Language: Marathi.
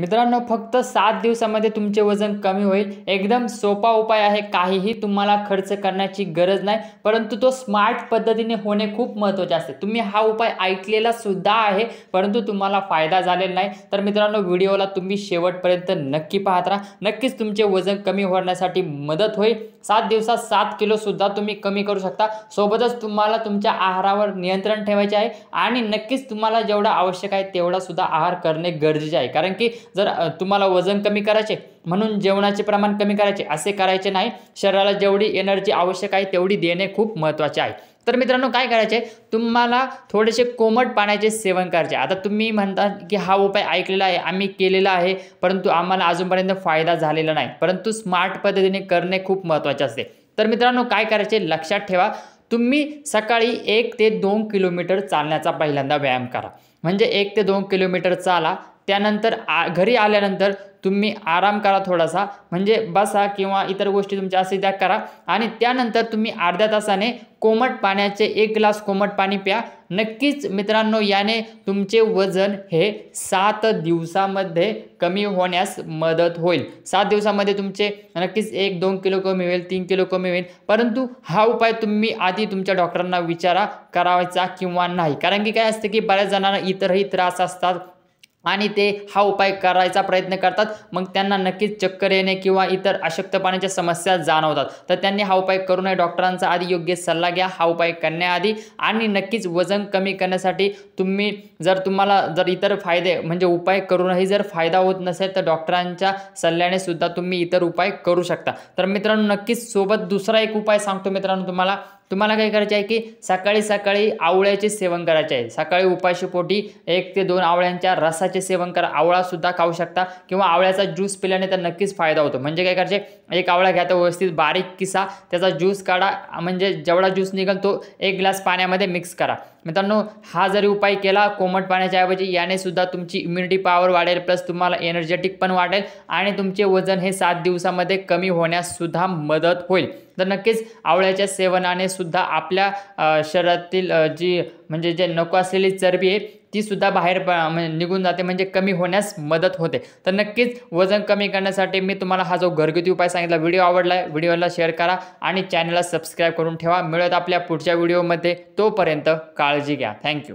मित्रांनो फक्त सात दिवसामध्ये तुमचे वजन कमी होईल एकदम सोपा उपाय आहे काहीही तुम्हाला खर्च करण्याची गरज नाही परंतु तो स्मार्ट पद्धतीने होणे खूप महत्त्वाचे असते तुम्ही हा उपाय ऐकलेला सुद्धा आहे परंतु तुम्हाला फायदा झालेला नाही तर मित्रांनो व्हिडिओला तुम्ही शेवटपर्यंत नक्की पाहत राहा नक्कीच तुमचे वजन कमी होण्यासाठी मदत होईल सात दिवसात सात किलोसुद्धा तुम्ही कमी करू शकता सोबतच तुम्हाला तुमच्या आहारावर नियंत्रण ठेवायचे आहे आणि नक्कीच तुम्हाला जेवढा आवश्यक आहे तेवढासुद्धा आहार करणे गरजेचे आहे कारण की जर तुम्हाला वजन कमी करायचे म्हणून जेवणाचे प्रमाण कमी करायचे असे करायचे नाही शरीराला जेवढी एनर्जी आवश्यक आहे तेवढी देणे खूप महत्त्वाचे आहे तर मित्रांनो काय करायचे तुम्हाला थोडेसे कोमट पाण्याचे सेवन करायचे आता तुम्ही म्हणता की हा उपाय ऐकलेला आहे आम्ही केलेला आहे परंतु आम्हाला अजूनपर्यंत फायदा झालेला नाही परंतु स्मार्ट पद्धतीने करणे खूप महत्त्वाचे असते तर मित्रांनो काय करायचे लक्षात ठेवा तुम्ही सकाळी एक ते दोन किलोमीटर चालण्याचा पहिल्यांदा व्यायाम करा म्हणजे एक ते दोन किलोमीटर चाला त्यानंतर आ घरी आल्यानंतर तुम्ही आराम करा थोडासा म्हणजे बसा किंवा इतर गोष्टी तुमच्या असे त्या करा आणि त्यानंतर तुम्ही अर्ध्या तासाने कोमट पाण्याचे एक ग्लास कोमट पाणी प्या नक्कीच मित्रांनो याने तुमचे वजन हे सात दिवसामध्ये कमी होण्यास मदत होईल सात दिवसामध्ये तुमचे नक्कीच एक दोन किलो कमी होईल तीन किलो कमी होईल परंतु हा उपाय तुम्ही आधी तुमच्या डॉक्टरांना विचारा करावायचा किंवा नाही कारण की काय असतं की बऱ्याच जणांना इतरही त्रास असतात आणि ते हा उपाय करायचा प्रयत्न करतात मग त्यांना नक्कीच चक्कर येणे किंवा इतर अशक्तपणाच्या समस्या जाणवतात तर त्यांनी हा उपाय करू नये डॉक्टरांचा आधी योग्य सल्ला घ्या हा उपाय करण्याआधी आणि नक्कीच वजन कमी करण्यासाठी तुम्ही जर तुम्हाला जर इतर फायदे म्हणजे उपाय करूनही जर फायदा होत नसेल तर डॉक्टरांच्या सल्ल्याने सुद्धा तुम्ही इतर उपाय करू शकता तर मित्रांनो नक्कीच सोबत दुसरा एक उपाय सांगतो मित्रांनो तुम्हाला तुम्हाला काय करायचे आहे की सकाळी सकाळी आवळ्याचे सेवन करायचे आहे सकाळी उपाशीपोटी एक ते दोन आवळ्यांच्या रसाचे सेवन करा आवळासुद्धा खाऊ शकता किंवा आवळ्याचा ज्यूस पिल्याने तर नक्कीच फायदा होतो म्हणजे काय करायचे एक आवळा घ्या तर व्यवस्थित बारीक किसा त्याचा ज्यूस काढा म्हणजे जेवढा ज्यूस निघाल तो एक ग्लास पाण्यामध्ये मिक्स करा मित्रांनो हा जरी उपाय केला कोमट पाण्याच्या ऐवजी याने सुद्धा तुमची इम्युनिटी पॉवर वाढेल प्लस तुम्हाला एनर्जेटिक पण वाढेल आणि तुमचे वजन हे सात दिवसामध्ये कमी होण्यास सुद्धा मदत होईल तर नक्कीच आवळ्याच्या सेवनाने सुद्धा आपल्या शरीरातील जी म्हणजे जे नको असलेली चरबी आहे तीसुद्धा बाहेर म्हणजे निघून जाते म्हणजे कमी होण्यास मदत होते तर नक्कीच वजन कमी करण्यासाठी मी तुम्हाला हा जो घरगुती उपाय सांगितला व्हिडिओ आवडला आहे व्हिडिओला शेअर करा आणि चॅनलला सबस्क्राईब करून ठेवा मिळत आपल्या पुढच्या व्हिडिओमध्ये तोपर्यंत काळजी घ्या थँक्यू